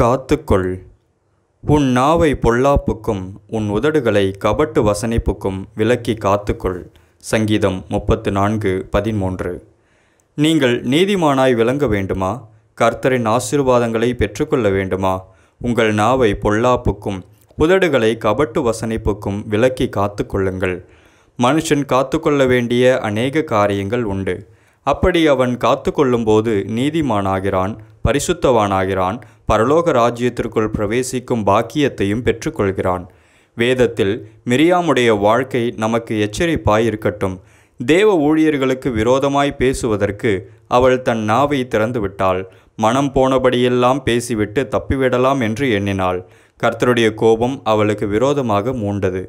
காத்துக்கொள் உன் நாவை பொல்லாப்புக்கும் உன் உதடுகளை கபட்டு வசனிப்புக்கும் விலக்கி காத்துக்கொள் சங்கீதம் முப்பத்து நான்கு பதிமூன்று நீங்கள் நீதிமானாய் விளங்க வேண்டுமா கர்த்தரின் ஆசீர்வாதங்களை பெற்றுக்கொள்ள வேண்டுமா உங்கள் நாவை பொல்லாப்புக்கும் உதடுகளை கபட்டு வசனிப்புக்கும் விலக்கி காத்துக்கொள்ளுங்கள் மனுஷன் காத்துக்கொள்ள வேண்டிய அநேக காரியங்கள் உண்டு அப்படி அவன் காத்துக்கொள்ளும்போது நீதிமானாகிறான் பரிசுத்தவானாகிறான் பரலோக ராஜ்யத்திற்குள் பிரவேசிக்கும் பாக்கியத்தையும் பெற்றுக்கொள்கிறான் வேதத்தில் மிரியாமுடைய வாழ்க்கை நமக்கு எச்சரிப்பாயிருக்கட்டும் தேவ ஊழியர்களுக்கு விரோதமாய் பேசுவதற்கு அவள் தன் நாவை திறந்துவிட்டாள் மனம் போனபடியெல்லாம் பேசிவிட்டு தப்பிவிடலாம் என்று எண்ணினாள் கர்த்தருடைய கோபம் அவளுக்கு விரோதமாக மூண்டது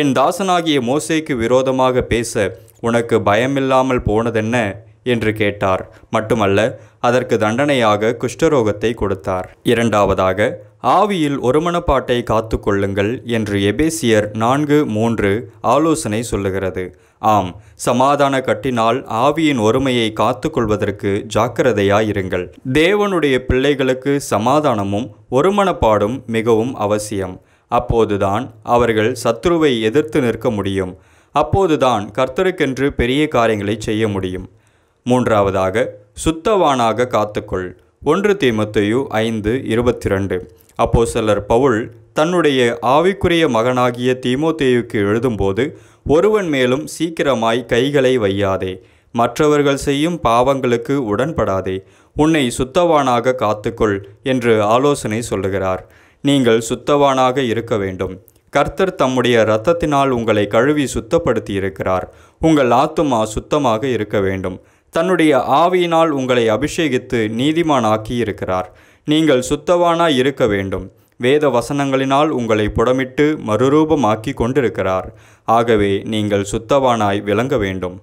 என் தாசனாகிய மோசைக்கு விரோதமாக பேச உனக்கு பயமில்லாமல் போனதென்ன என்று கேட்டார் மட்டுமல்ல அதற்கு தண்டனையாக குஷ்டரோகத்தை கொடுத்தார் இரண்டாவதாக ஆவியில் ஒருமனப்பாட்டை காத்து கொள்ளுங்கள் என்று எபேசியர் நான்கு மூன்று ஆலோசனை சொல்லுகிறது ஆம் சமாதான கட்டினால் ஆவியின் ஒருமையை காத்து கொள்வதற்கு ஜாக்கிரதையாயிருங்கள் தேவனுடைய பிள்ளைகளுக்கு சமாதானமும் ஒருமனப்பாடும் மிகவும் அவசியம் அப்போதுதான் அவர்கள் சத்ருவை எதிர்த்து நிற்க முடியும் அப்போதுதான் கர்த்தருக்கென்று பெரிய காரியங்களை செய்ய முடியும் மூன்றாவதாக சுத்தவானாக காத்துக்கொள் ஒன்று தீமத்தையு ஐந்து இருபத்தி ரெண்டு அப்போ சிலர் பவுல் தன்னுடைய ஆவிக்குரிய மகனாகிய தீமோத்தேயுக்கு எழுதும்போது ஒருவன் மேலும் சீக்கிரமாய் கைகளை வையாதே மற்றவர்கள் செய்யும் பாவங்களுக்கு உடன்படாதே உன்னை சுத்தவானாக காத்துக்கொள் என்று ஆலோசனை சொல்லுகிறார் நீங்கள் சுத்தவானாக இருக்க வேண்டும் கர்த்தர் தம்முடைய இரத்தத்தினால் உங்களை கழுவி சுத்தப்படுத்தி இருக்கிறார் உங்கள் ஆத்துமா சுத்தமாக இருக்க வேண்டும் தன்னுடைய ஆவியினால் உங்களை அபிஷேகித்து நீதிமானாக்கியிருக்கிறார் நீங்கள் சுத்தவானாய் இருக்க வேண்டும் வேத வசனங்களினால் உங்களை புடமிட்டு மறுரூபமாக்கி கொண்டிருக்கிறார் ஆகவே நீங்கள் சுத்தவானாய் விளங்க வேண்டும்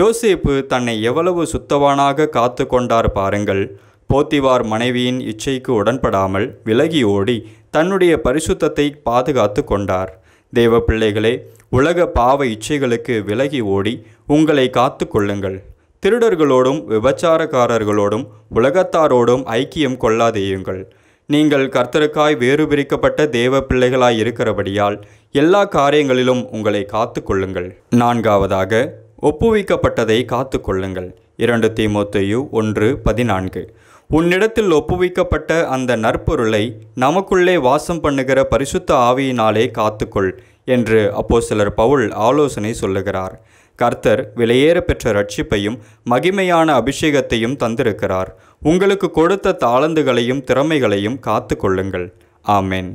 யோசேப்பு தன்னை எவ்வளவு சுத்தவானாக காத்து கொண்டார் பாருங்கள் போத்திவார் மனைவியின் இச்சைக்கு உடன்படாமல் விலகி ஓடி தன்னுடைய பரிசுத்தத்தை பாதுகாத்து கொண்டார் தேவ பிள்ளைகளே உலக பாவ இச்சைகளுக்கு விலகி ஓடி உங்களை காத்து கொள்ளுங்கள் திருடர்களோடும் விபச்சாரக்காரர்களோடும் உலகத்தாரோடும் ஐக்கியம் கொள்ளாதேயுங்கள் நீங்கள் கர்த்தருக்காய் வேறு பிரிக்கப்பட்ட தேவ பிள்ளைகளாய் இருக்கிறபடியால் எல்லா காரியங்களிலும் உங்களை காத்து கொள்ளுங்கள் நான்காவதாக ஒப்புவிக்கப்பட்டதை காத்து கொள்ளுங்கள் இரண்டு தீமோத்தையு ஒன்று பதினான்கு உன்னிடத்தில் ஒப்புவிக்கப்பட்ட அந்த நற்பொருளை நமக்குள்ளே வாசம் பண்ணுகிற பரிசுத்த ஆவியினாலே காத்துக்கொள் என்று அப்போ சிலர் பவுல் ஆலோசனை சொல்லுகிறார் கர்த்தர் விலையேற பெற்ற ரட்சிப்பையும் மகிமையான அபிஷேகத்தையும் தந்திருக்கிறார் உங்களுக்கு கொடுத்த தாளந்துகளையும் திறமைகளையும் காத்து கொள்ளுங்கள் ஆமேன்